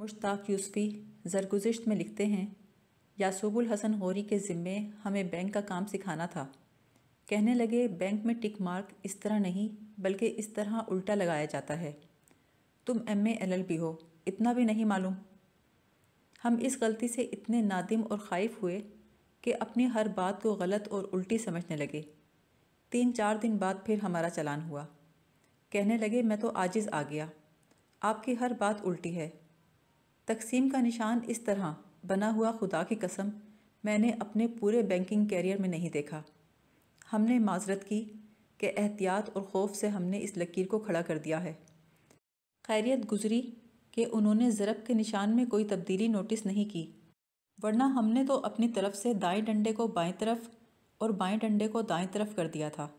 मुश्ताक यूसफ़ी जरगुजश्त में लिखते हैं यासूबुल हसन गौरी के ज़िम्मे हमें बैंक का काम सिखाना था कहने लगे बैंक में टिक मार्क इस तरह नहीं बल्कि इस तरह उल्टा लगाया जाता है तुम एम एलएलबी हो इतना भी नहीं मालूम हम इस गलती से इतने नादिम और ख़ाइफ हुए कि अपनी हर बात को गलत और उल्टी समझने लगे तीन चार दिन बाद फिर हमारा चलान हुआ कहने लगे मैं तो आजिज़ आ गया आपकी हर बात उल्टी है तकसीम का निशान इस तरह बना हुआ खुदा की कसम मैंने अपने पूरे बैंकिंग कैरियर में नहीं देखा हमने माजरत की कि एहतियात और खौफ से हमने इस लकीर को खड़ा कर दिया है खैरियत गुजरी कि उन्होंने ज़रब के निशान में कोई तब्दीली नोटिस नहीं की वरना हमने तो अपनी तरफ से दाएं डंडे को बाएं तरफ और बाएं डंडे को दाएं तरफ कर दिया था